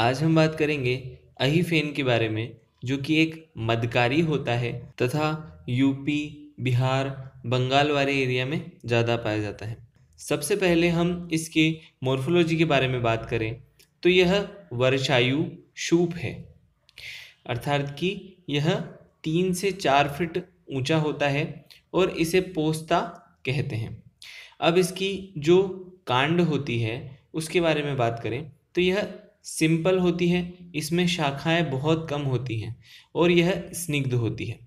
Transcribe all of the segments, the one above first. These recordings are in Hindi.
आज हम बात करेंगे अहिफेन के बारे में जो कि एक मदकारी होता है तथा यूपी बिहार बंगाल वाले एरिया में ज़्यादा पाया जाता है सबसे पहले हम इसके मोर्फोलॉजी के बारे में बात करें तो यह वर्षायु शूप है अर्थात कि यह तीन से चार फिट ऊंचा होता है और इसे पोस्ता कहते हैं अब इसकी जो कांड होती है उसके बारे में बात करें तो यह सिंपल होती है इसमें शाखाएं बहुत कम होती हैं और यह स्निग्ध होती है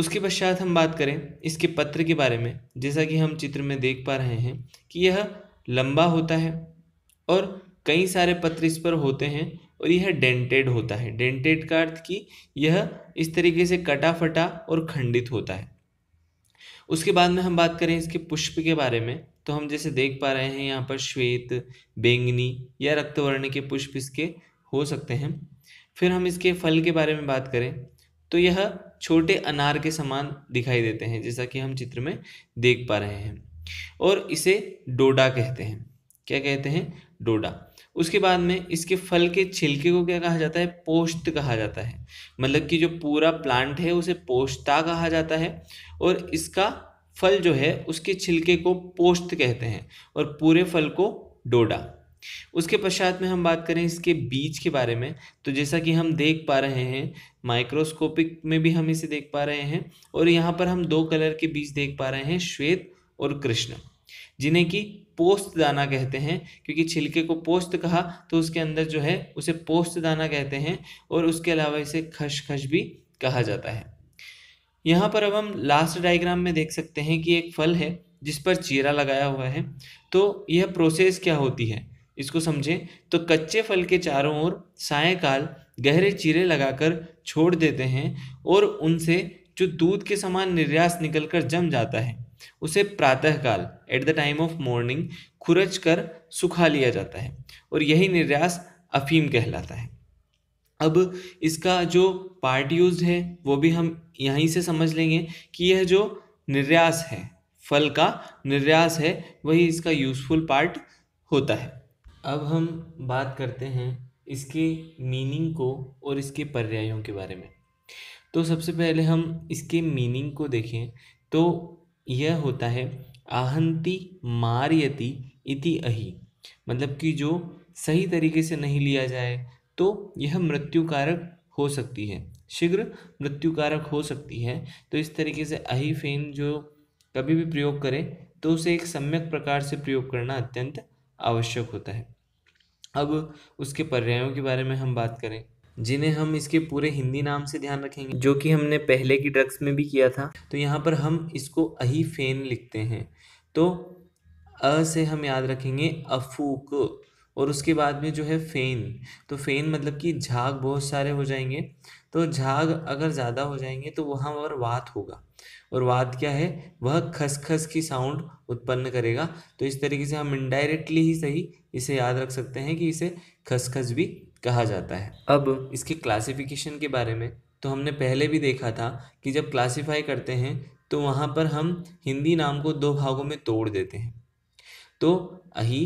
उसके पश्चात हम बात करें इसके पत्र के बारे में जैसा कि हम चित्र में देख पा रहे हैं कि यह लंबा होता है और कई सारे पत्र इस पर होते हैं और यह डेंटेड होता है डेंटेड का अर्थ कि यह इस तरीके से कटा फटा और खंडित होता है उसके बाद में हम बात करें इसके पुष्प के बारे में तो हम जैसे देख पा रहे हैं यहाँ पर श्वेत बेंगनी या रक्तवर्ण के पुष्प इसके हो सकते हैं फिर हम इसके फल के बारे में बात करें तो यह छोटे अनार के समान दिखाई देते हैं जैसा कि हम चित्र में देख पा रहे हैं और इसे डोडा कहते हैं क्या कहते हैं डोडा उसके बाद में इसके फल के छिलके को क्या कहा जाता है पोष्त कहा जाता है मतलब कि जो पूरा प्लांट है उसे पोष्ता कहा जाता है और इसका फल जो है उसके छिलके को पोस्त कहते हैं और पूरे फल को डोडा उसके पश्चात में हम बात करें इसके बीज के बारे में तो जैसा कि हम देख पा रहे हैं माइक्रोस्कोपिक में भी हम इसे देख पा रहे हैं और यहाँ पर हम दो कलर के बीज देख पा रहे हैं श्वेत और कृष्ण जिन्हें कि पोस्त दाना कहते हैं क्योंकि छिलके को पोस्त कहा तो उसके अंदर जो है उसे पोस्त दाना कहते हैं और उसके अलावा इसे खश भी कहा जाता है यहाँ पर अब हम लास्ट डायग्राम में देख सकते हैं कि एक फल है जिस पर चीरा लगाया हुआ है तो यह प्रोसेस क्या होती है इसको समझें तो कच्चे फल के चारों ओर सायकाल गहरे चीरे लगाकर छोड़ देते हैं और उनसे जो दूध के समान निर्यास निकलकर जम जाता है उसे प्रातःकाल at the time of morning खुरच कर सुखा लिया जाता है और यही निर्यास अफीम कहलाता है अब इसका जो पार्ट यूज है वो भी हम यहीं से समझ लेंगे कि यह जो निर्यास है फल का निर्यास है वही इसका यूज़फुल पार्ट होता है अब हम बात करते हैं इसके मीनिंग को और इसके पर्यायों के बारे में तो सबसे पहले हम इसके मीनिंग को देखें तो यह होता है आहंती मारयति इति अही मतलब कि जो सही तरीके से नहीं लिया जाए तो यह मृत्यु कारक हो सकती है शीघ्र मृत्युकारक हो सकती है तो इस तरीके से अहिफेन जो कभी भी प्रयोग करें तो उसे एक सम्यक प्रकार से प्रयोग करना अत्यंत आवश्यक होता है अब उसके पर्यायों के बारे में हम बात करें जिन्हें हम इसके पूरे हिंदी नाम से ध्यान रखेंगे जो कि हमने पहले की ड्रग्स में भी किया था तो यहाँ पर हम इसको अहिफेन लिखते हैं तो अ से हम याद रखेंगे अफूक और उसके बाद में जो है फेन तो फेन मतलब कि झाग बहुत सारे हो जाएंगे तो झाग अगर ज़्यादा हो जाएंगे तो वहाँ पर वात होगा और वात क्या है वह खसखस की साउंड उत्पन्न करेगा तो इस तरीके से हम इनडायरेक्टली ही सही इसे याद रख सकते हैं कि इसे खसखस भी कहा जाता है अब इसके क्लासिफिकेशन के बारे में तो हमने पहले भी देखा था कि जब क्लासिफाई करते हैं तो वहाँ पर हम हिंदी नाम को दो भागों में तोड़ देते हैं तो अही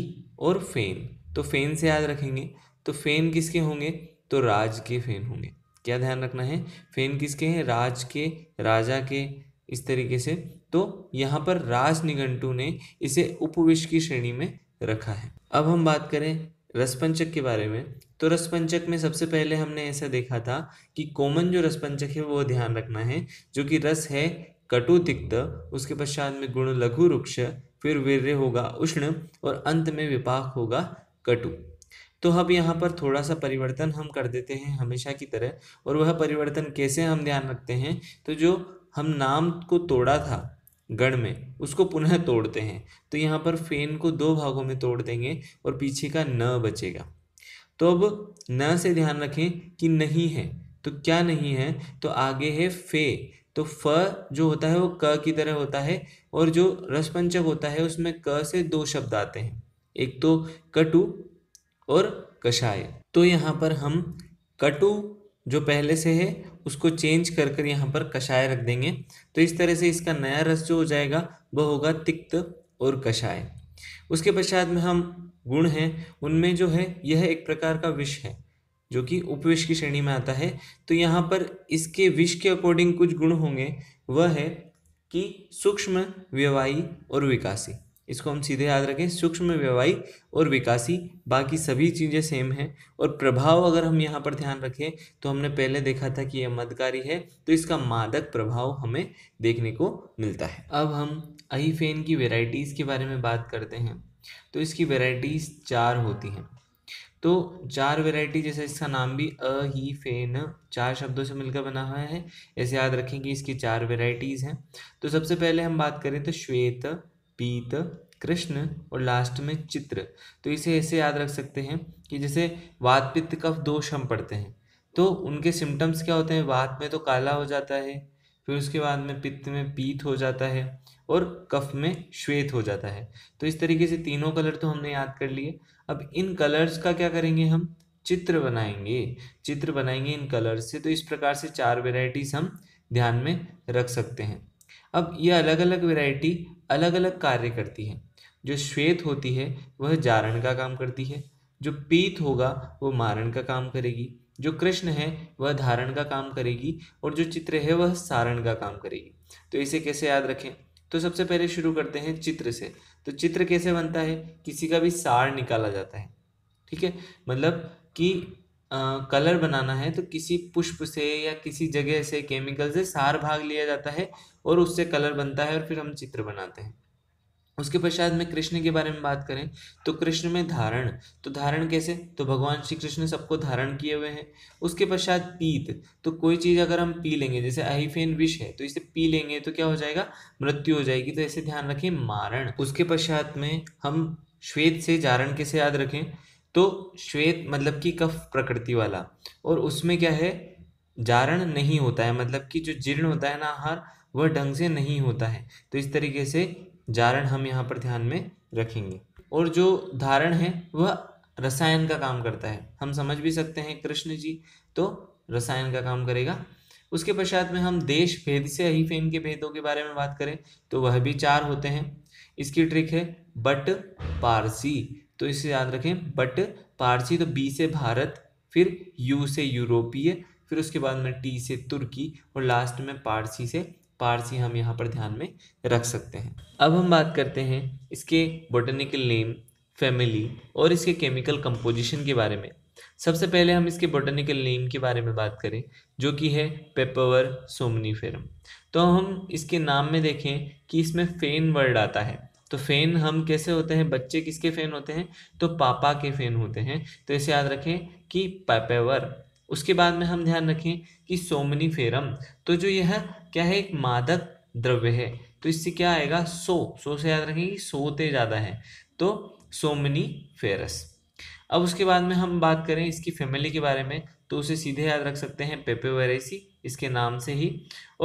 और फेन तो फेन से याद रखेंगे तो फेन किसके होंगे तो राज के फेन होंगे क्या ध्यान रखना है फेन किसके हैं राज के राजा के इस तरीके से तो यहाँ पर राज निघंटू ने इसे उपविश की श्रेणी में रखा है अब हम बात करें रसपंचक के बारे में तो रसपंचक में सबसे पहले हमने ऐसा देखा था कि कॉमन जो रसपंचक है वो ध्यान रखना है जो कि रस है कटु तिक्त उसके पश्चात में गुण लघु रुक्ष फिर वीर्य होगा उष्ण और अंत में विपाक होगा कटु तो हम यहाँ पर थोड़ा सा परिवर्तन हम कर देते हैं हमेशा की तरह और वह परिवर्तन कैसे हम ध्यान रखते हैं तो जो हम नाम को तोड़ा था गढ़ में उसको पुनः तोड़ते हैं तो यहाँ पर फेन को दो भागों में तोड़ देंगे और पीछे का न बचेगा तो अब न से ध्यान रखें कि नहीं है तो क्या नहीं है तो आगे है फे तो फ जो होता है वो क की तरह होता है और जो रसपंचक होता है उसमें क से दो शब्द आते हैं एक तो कटु और कषाय तो यहाँ पर हम कटु जो पहले से है उसको चेंज कर कर यहाँ पर कषाय रख देंगे तो इस तरह से इसका नया रस जो हो जाएगा वह होगा तिक्त और कषाय उसके पश्चात में हम गुण हैं उनमें जो है यह एक प्रकार का विष है जो कि उपविष की श्रेणी में आता है तो यहाँ पर इसके विष के अकॉर्डिंग कुछ गुण होंगे वह है कि सूक्ष्म व्यवाही और विकासी इसको हम सीधे याद रखें सूक्ष्म व्यवाही और विकासी बाकी सभी चीज़ें सेम हैं और प्रभाव अगर हम यहाँ पर ध्यान रखें तो हमने पहले देखा था कि यह मदकारी है तो इसका मादक प्रभाव हमें देखने को मिलता है अब हम अहीफेन की वेराइटीज़ के बारे में बात करते हैं तो इसकी वेराइटीज़ चार होती हैं तो चार वेराइटी जैसे इसका नाम भी अ ही फेन चार शब्दों से मिलकर बना हुआ है ऐसे याद रखें कि इसकी चार वेराइटीज़ हैं तो सबसे पहले हम बात करें तो श्वेत पीत कृष्ण और लास्ट में चित्र तो इसे ऐसे याद रख सकते हैं कि जैसे वात पित्त कफ दोष हम पढ़ते हैं तो उनके सिम्टम्स क्या होते हैं वात में तो काला हो जाता है फिर उसके बाद में पित्त में पीत हो जाता है और कफ में श्वेत हो जाता है तो इस तरीके से तीनों कलर तो हमने याद कर लिए अब इन कलर्स का क्या करेंगे हम चित्र बनाएंगे चित्र बनाएंगे इन कलर से तो इस प्रकार से चार वेराइटीज़ हम ध्यान में रख सकते हैं अब ये अलग अलग वैरायटी अलग अलग कार्य करती है जो श्वेत होती है वह जारण का काम करती है जो पीत होगा वह मारण का काम करेगी जो कृष्ण है वह धारण का काम करेगी और जो चित्र है वह सारण का काम करेगी तो इसे कैसे याद रखें तो सबसे पहले शुरू करते हैं चित्र से तो चित्र कैसे बनता है किसी का भी सार निकाला जाता है ठीक है मतलब कि कलर बनाना है तो किसी पुष्प से या किसी जगह से केमिकल से सार भाग लिया जाता है और उससे कलर बनता है और फिर हम चित्र बनाते हैं उसके पश्चात में कृष्ण के बारे में बात करें तो कृष्ण में धारण तो धारण कैसे तो भगवान श्री कृष्ण सबको धारण किए हुए हैं उसके पश्चात पीत तो कोई चीज़ अगर हम पी लेंगे जैसे अहिफेन विष है तो इसे पी लेंगे तो क्या हो जाएगा मृत्यु हो जाएगी तो ऐसे ध्यान रखें मारण उसके पश्चात में हम श्वेत से जारण कैसे याद रखें तो श्वेत मतलब कि कफ प्रकृति वाला और उसमें क्या है जारण नहीं होता है मतलब कि जो जीर्ण होता है ना आहार वह ढंग से नहीं होता है तो इस तरीके से जारण हम यहाँ पर ध्यान में रखेंगे और जो धारण है वह रसायन का काम करता है हम समझ भी सकते हैं कृष्ण जी तो रसायन का काम करेगा उसके पश्चात में हम देश भेद से अहिफेन के भेदों के बारे में बात करें तो वह भी चार होते हैं इसकी ट्रिक है बट पारसी तो इसे याद रखें बट पारसी तो बी से भारत फिर यू से यूरोपीय फिर उसके बाद में टी से तुर्की और लास्ट में पारसी से पारसी हम यहाँ पर ध्यान में रख सकते हैं अब हम बात करते हैं इसके बोटेनिकल नेम फैमिली और इसके केमिकल कंपोजिशन के बारे में सबसे पहले हम इसके बोटेनिकल नेम के बारे में बात करें जो कि है पेपवर सोमनीफेरम तो हम इसके नाम में देखें कि इसमें फेन वर्ड आता है तो फ़ैन हम कैसे होते हैं बच्चे किसके फ़ैन होते हैं तो पापा के फ़ैन होते हैं तो इसे याद रखें कि पपेवर उसके बाद में हम ध्यान रखें कि सोमनी फेरम तो जो यह क्या है एक मादक द्रव्य है तो इससे क्या आएगा सो सो से याद रखें कि सोते ज़्यादा है तो सोमनी फेरस अब उसके बाद में हम बात करें इसकी फैमिली के बारे में तो उसे सीधे याद रख सकते हैं पेपे इसके नाम से ही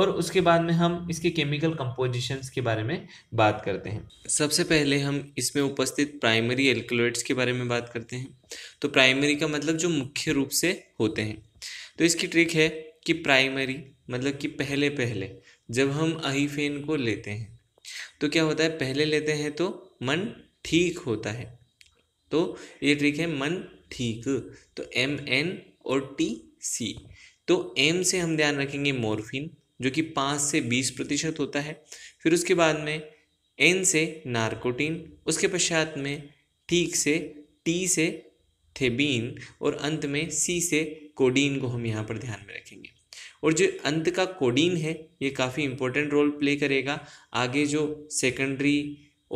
और उसके बाद में हम इसके केमिकल कंपोजिशंस के बारे में बात करते हैं सबसे पहले हम इसमें उपस्थित प्राइमरी एल्कुलट्स के बारे में बात करते हैं तो प्राइमरी का मतलब जो मुख्य रूप से होते हैं तो इसकी ट्रिक है कि प्राइमरी मतलब कि पहले पहले जब हम अहीफेन को लेते हैं तो क्या होता है पहले लेते हैं तो मन ठीक होता है तो ये ट्रिक है मन ठीक तो एम एन और टी सी तो एम से हम ध्यान रखेंगे मोरफिन जो कि पाँच से बीस प्रतिशत होता है फिर उसके बाद में एन से नारकोटीन उसके पश्चात में ठीक से टी से थेबीन और अंत में सी से कोडीन को हम यहाँ पर ध्यान में रखेंगे और जो अंत का कोडीन है ये काफ़ी इम्पोर्टेंट रोल प्ले करेगा आगे जो सेकेंडरी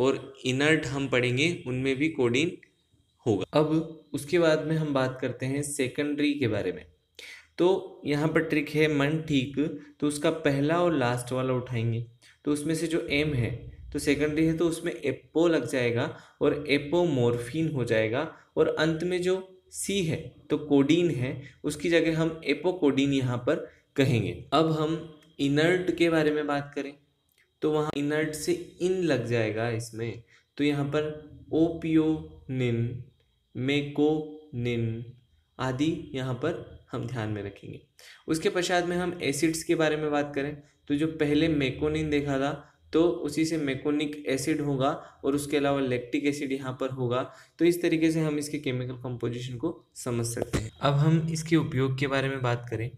और इनर्ट हम पढ़ेंगे उनमें भी कोडीन होगा अब उसके बाद में हम बात करते हैं सेकेंडरी के बारे में तो यहाँ पर ट्रिक है मन ठीक तो उसका पहला और लास्ट वाला उठाएंगे तो उसमें से जो एम है तो सेकेंडरी है तो उसमें एपो लग जाएगा और एपोमोर्फिन हो जाएगा और अंत में जो सी है तो कोडीन है उसकी जगह हम एपोकोडीन यहाँ पर कहेंगे अब हम इनर्ट के बारे में बात करें तो वहाँ इनर्ट से इन लग जाएगा इसमें तो यहाँ पर ओपियोनिन मेको निन आदि यहाँ पर हम ध्यान में रखेंगे उसके पश्चात में हम एसिड्स के बारे में बात करें तो जो पहले मेकोनिन देखा था तो उसी से मेकोनिक एसिड होगा और उसके अलावा लैक्टिक एसिड यहाँ पर होगा तो इस तरीके से हम इसके केमिकल कंपोजिशन को समझ सकते हैं अब हम इसके उपयोग के बारे में बात करें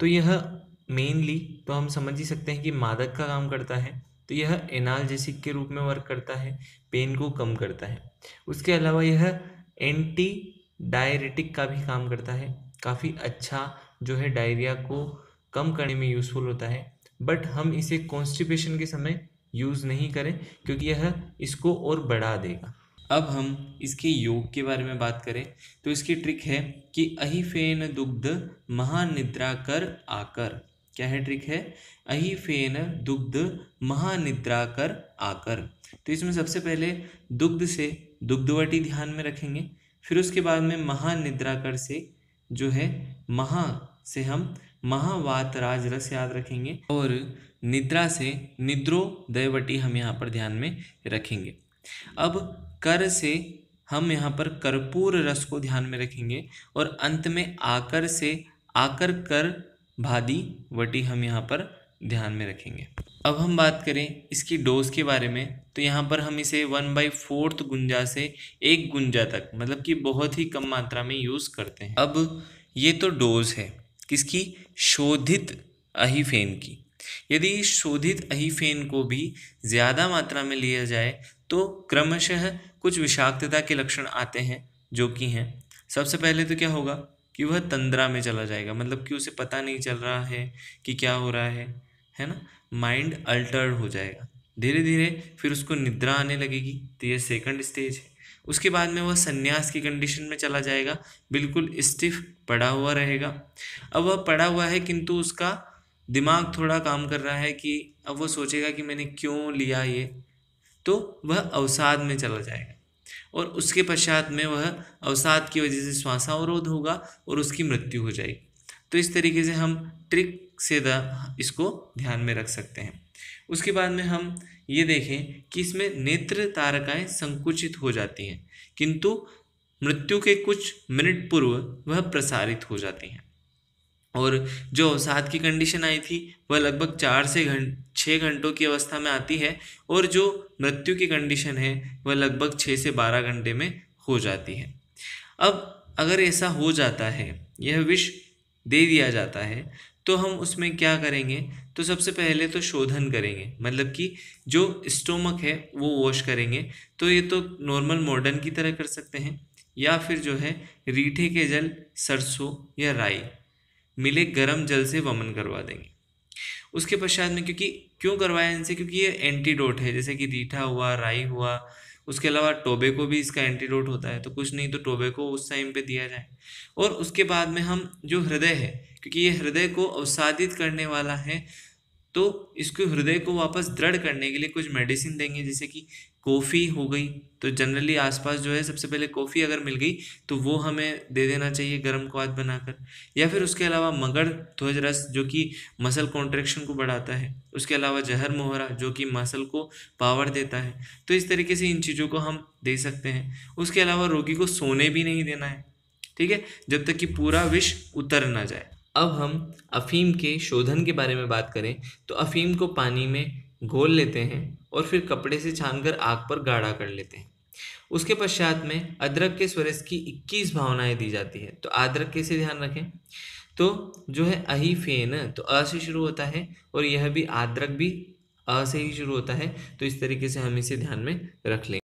तो यह मेनली तो हम समझ ही सकते हैं कि मादक का काम करता है तो यह एनाल्जेसिक के रूप में वर्क करता है पेन को कम करता है उसके अलावा यह एंटी डायरेटिक का भी काम करता है काफ़ी अच्छा जो है डायरिया को कम करने में यूज़फुल होता है बट हम इसे कॉन्स्टिपेशन के समय यूज़ नहीं करें क्योंकि यह इसको और बढ़ा देगा अब हम इसके योग के बारे में बात करें तो इसकी ट्रिक है कि अहिफेन दुग्ध महानिद्रा कर आकर क्या है ट्रिक है अहिफेन दुग्ध महानिद्रा कर आकर तो इसमें सबसे पहले दुग्ध से दुग्धवटी ध्यान में रखेंगे फिर उसके बाद में कर से जो है महा से हम महावात राज रस याद रखेंगे और निद्रा से निद्रो दैवटी हम यहाँ पर ध्यान में रखेंगे अब कर से हम यहाँ पर कर्पूर रस को ध्यान में रखेंगे और अंत में आकर से आकर कर भादी वटी हम यहाँ पर ध्यान में रखेंगे अब हम बात करें इसकी डोज़ के बारे में तो यहाँ पर हम इसे वन बाई फोर्थ गुंजा से एक गुंजा तक मतलब कि बहुत ही कम मात्रा में यूज़ करते हैं अब ये तो डोज़ है किसकी शोधित अहीफेन की यदि शोधित अहीफेन को भी ज़्यादा मात्रा में लिया जाए तो क्रमशः कुछ विषाक्तता के लक्षण आते हैं जो कि हैं सबसे पहले तो क्या होगा कि वह तंद्रा में चला जाएगा मतलब कि उसे पता नहीं चल रहा है कि क्या हो रहा है है ना माइंड अल्टर हो जाएगा धीरे धीरे फिर उसको निद्रा आने लगेगी तो ये सेकंड स्टेज है उसके बाद में वह सन्यास की कंडीशन में चला जाएगा बिल्कुल स्टिफ पड़ा हुआ रहेगा अब वह पड़ा हुआ है किंतु उसका दिमाग थोड़ा काम कर रहा है कि अब वह सोचेगा कि मैंने क्यों लिया ये तो वह अवसाद में चला जाएगा और उसके पश्चात में वह अवसाद की वजह से श्वासावरोध होगा और उसकी मृत्यु हो जाएगी तो इस तरीके से हम ट्रिक से द इसको ध्यान में रख सकते हैं उसके बाद में हम ये देखें कि इसमें नेत्र तारकाएं संकुचित हो जाती हैं किंतु मृत्यु के कुछ मिनट पूर्व वह प्रसारित हो जाती हैं और जो अवसाद की कंडीशन आई थी वह लगभग चार से घंट छः घंटों की अवस्था में आती है और जो मृत्यु की कंडीशन है वह लगभग छः से बारह घंटे में हो जाती है अब अगर ऐसा हो जाता है यह विष दे दिया जाता है तो हम उसमें क्या करेंगे तो सबसे पहले तो शोधन करेंगे मतलब कि जो स्टोमक है वो वॉश करेंगे तो ये तो नॉर्मल मॉडर्न की तरह कर सकते हैं या फिर जो है रीठे के जल सरसों या राई मिले गर्म जल से वमन करवा देंगे उसके पश्चात में क्योंकि क्यों करवाया इनसे क्योंकि ये एंटीडोट है जैसे कि रीठा हुआ राई हुआ उसके अलावा टोबेको भी इसका एंटीडोट होता है तो कुछ नहीं तो टोबेको उस टाइम पे दिया जाए और उसके बाद में हम जो हृदय है क्योंकि ये हृदय को अवसादित करने वाला है तो इसको हृदय को वापस दृढ़ करने के लिए कुछ मेडिसिन देंगे जैसे कि कॉफ़ी हो गई तो जनरली आसपास जो है सबसे पहले कॉफ़ी अगर मिल गई तो वो हमें दे देना चाहिए गर्म क्वाद बनाकर या फिर उसके अलावा मगर ध्वज रस जो कि मसल कॉन्ट्रेक्शन को बढ़ाता है उसके अलावा जहर मोहरा जो कि मसल को पावर देता है तो इस तरीके से इन चीज़ों को हम दे सकते हैं उसके अलावा रोगी को सोने भी नहीं देना है ठीक है जब तक कि पूरा विष उतर ना जाए अब हम अफ़ीम के शोधन के बारे में बात करें तो अफ़ीम को पानी में घोल लेते हैं और फिर कपड़े से छानकर आग पर गाढ़ा कर लेते हैं उसके पश्चात में अदरक के स्वरस की 21 भावनाएं दी जाती है तो अदरक कैसे ध्यान रखें तो जो है अही फेन तो अ से शुरू होता है और यह भी अदरक भी अ से ही शुरू होता है तो इस तरीके से हम इसे ध्यान में रख लें